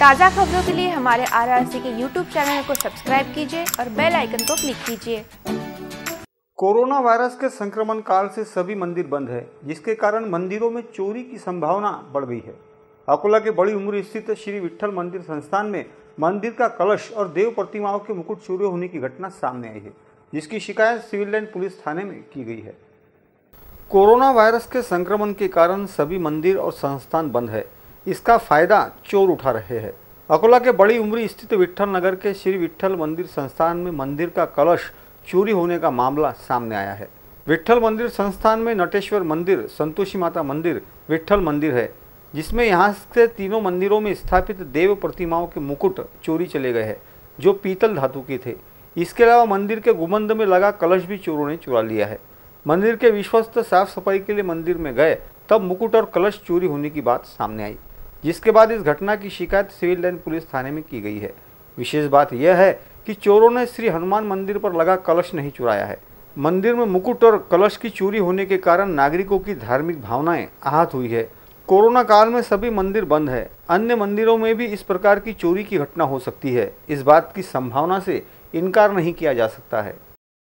ताज़ा खबरों के लिए हमारे आर के यूट्यूब चैनल को सब्सक्राइब कीजिए और बेल आइकन को क्लिक कीजिए कोरोना वायरस के संक्रमण काल से सभी मंदिर बंद है जिसके कारण मंदिरों में चोरी की संभावना बढ़ गई है अकोला के बड़ी उम्र स्थित श्री विठल मंदिर संस्थान में मंदिर का कलश और देव प्रतिमाओं के मुकुट चोरी होने की घटना सामने आई है जिसकी शिकायत सिविल लाइन पुलिस थाने में की गई है कोरोना वायरस के संक्रमण के कारण सभी मंदिर और संस्थान बंद है इसका फायदा चोर उठा रहे हैं अकोला के बड़ी उम्र स्थित विट्ठल नगर के श्री विट्ठल मंदिर संस्थान में मंदिर का कलश चोरी होने का मामला सामने आया है विट्ठल मंदिर संस्थान में नटेश्वर मंदिर संतोषी माता मंदिर विट्ठल मंदिर है जिसमें यहाँ से तीनों मंदिरों में स्थापित देव प्रतिमाओं के मुकुट चोरी चले गए हैं जो पीतल धातु के थे इसके अलावा मंदिर के गुमंद में लगा कलश भी चोरों ने चुरा लिया है मंदिर के विश्वस्त साफ सफाई के लिए मंदिर में गए तब मुकुट और कलश चोरी होने की बात सामने आई जिसके बाद इस घटना की शिकायत सिविल लाइन पुलिस थाने में की गई है विशेष बात यह है कि चोरों ने श्री हनुमान मंदिर पर लगा कलश नहीं चुराया है मंदिर में मुकुट और कलश की चोरी होने के कारण नागरिकों की धार्मिक भावनाएं आहत हुई है कोरोना काल में सभी मंदिर बंद है अन्य मंदिरों में भी इस प्रकार की चोरी की घटना हो सकती है इस बात की संभावना से इनकार नहीं किया जा सकता है